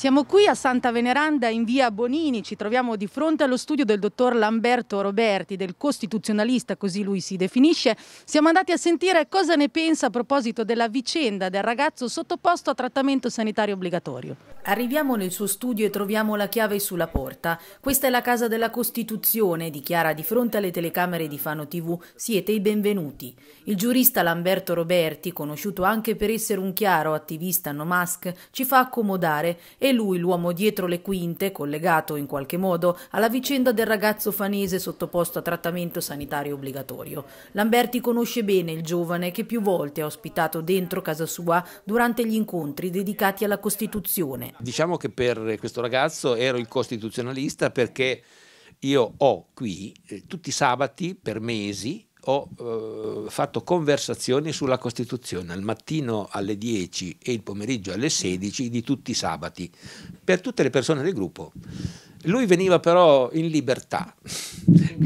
Siamo qui a Santa Veneranda in via Bonini, ci troviamo di fronte allo studio del dottor Lamberto Roberti, del costituzionalista, così lui si definisce. Siamo andati a sentire cosa ne pensa a proposito della vicenda del ragazzo sottoposto a trattamento sanitario obbligatorio. Arriviamo nel suo studio e troviamo la chiave sulla porta. Questa è la casa della Costituzione, dichiara di fronte alle telecamere di Fano TV. Siete i benvenuti. Il giurista Lamberto Roberti, conosciuto anche per essere un chiaro attivista no mask, ci fa accomodare e lui l'uomo dietro le quinte, collegato in qualche modo alla vicenda del ragazzo fanese sottoposto a trattamento sanitario obbligatorio. Lamberti conosce bene il giovane che più volte ha ospitato dentro casa sua durante gli incontri dedicati alla Costituzione. Diciamo che per questo ragazzo ero il costituzionalista perché io ho qui eh, tutti i sabati per mesi ho eh, fatto conversazioni sulla Costituzione al mattino alle 10 e il pomeriggio alle 16 di tutti i sabati per tutte le persone del gruppo. Lui veniva però in libertà,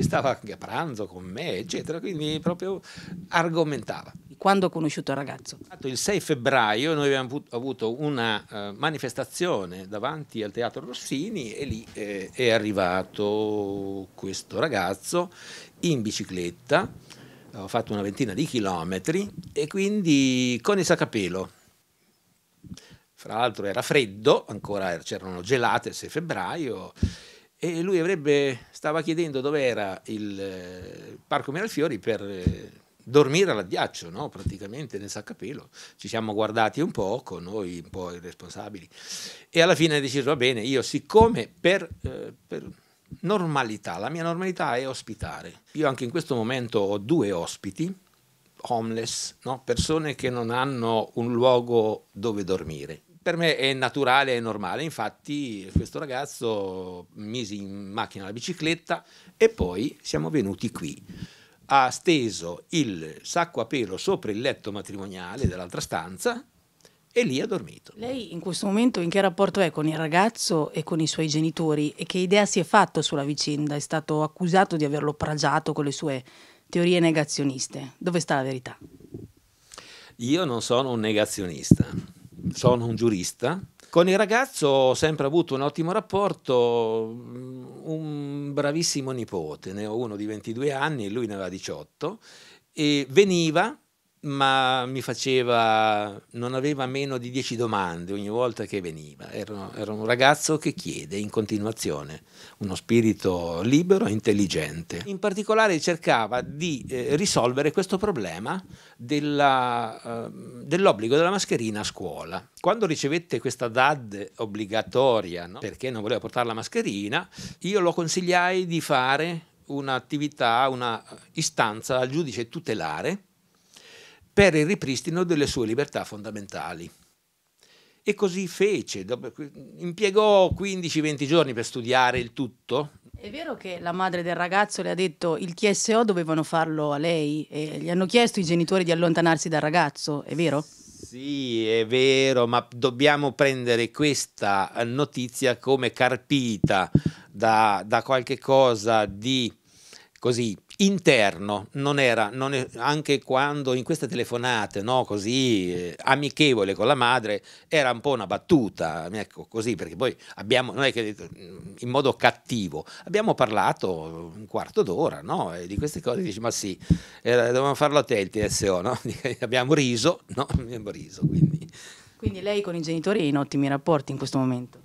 stava anche a pranzo con me, eccetera, quindi proprio argomentava quando ho conosciuto il ragazzo. Il 6 febbraio noi abbiamo avuto una eh, manifestazione davanti al Teatro Rossini e lì eh, è arrivato questo ragazzo in bicicletta, ho fatto una ventina di chilometri e quindi con il sacapelo. Fra l'altro era freddo, ancora er-, c'erano gelate il 6 febbraio e lui avrebbe, stava chiedendo dove era il eh, Parco Miralfiori per dormire all'addiaccio, no? praticamente nel saccapelo. Ci siamo guardati un poco, noi un po' i responsabili, e alla fine ho deciso, va bene, io siccome per, eh, per normalità, la mia normalità è ospitare. Io anche in questo momento ho due ospiti, homeless, no? persone che non hanno un luogo dove dormire. Per me è naturale, è normale, infatti questo ragazzo mise in macchina la bicicletta e poi siamo venuti qui ha steso il sacco a pelo sopra il letto matrimoniale dell'altra stanza e lì ha dormito. Lei in questo momento in che rapporto è con il ragazzo e con i suoi genitori e che idea si è fatto sulla vicenda? È stato accusato di averlo plagiato con le sue teorie negazioniste. Dove sta la verità? Io non sono un negazionista, sono un giurista. Con il ragazzo ho sempre avuto un ottimo rapporto, mm, un bravissimo nipote, ne ho uno di 22 anni e lui ne aveva 18, e veniva ma mi faceva, non aveva meno di dieci domande ogni volta che veniva. Era, era, un ragazzo che chiede in continuazione, uno spirito libero e intelligente. In particolare cercava di eh, risolvere questo problema ehm, dell'obbligo eh, dell della mascherina a scuola. Quando ricevette questa DAD obbligatoria, no? perché non voleva portare la mascherina, io lo consigliai di fare un'attività, una istanza al giudice tutelare per il ripristino delle sue libertà fondamentali. E così fece, impiegò 15-20 giorni per studiare il tutto. È vero che la madre del ragazzo le ha detto il TSO dovevano farlo a lei e gli hanno chiesto i genitori di allontanarsi dal ragazzo, è vero? Sì, è vero, ma dobbiamo prendere questa eh, notizia come carpita da, da qualche cosa di così interno, non era, non è, anche quando in queste telefonate no, così eh, amichevole con la madre, era un po' una battuta, ecco così, perché poi abbiamo, non è che mm, in modo cattivo, abbiamo parlato un quarto d'ora no, e di queste cose, dici ma sì, era, dovevamo farlo a te il TSO, no? abbiamo riso, no? abbiamo riso. Quindi. quindi lei con i genitori è in ottimi rapporti in questo momento?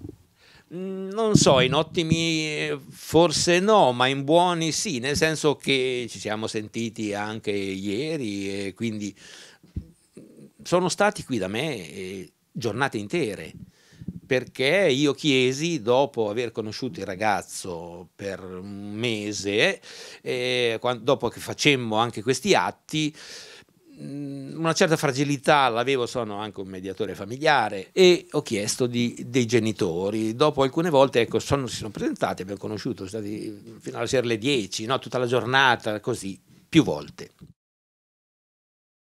Mm, non so, in ottimi forse no, ma in buoni sì, nel senso che ci siamo sentiti anche ieri e quindi mm, sono stati qui da me giornate intere perché io chiesi, dopo aver conosciuto il ragazzo per un mese, eh, dopo che facemmo anche questi atti, Mm, una certa fragilità l'avevo, sono anche un mediatore familiare e ho chiesto di, dei genitori. Dopo alcune volte ecco, sono, si sono presentati, abbiamo conosciuto, sono stati fino alle 10, no? tutta la giornata, così, più volte.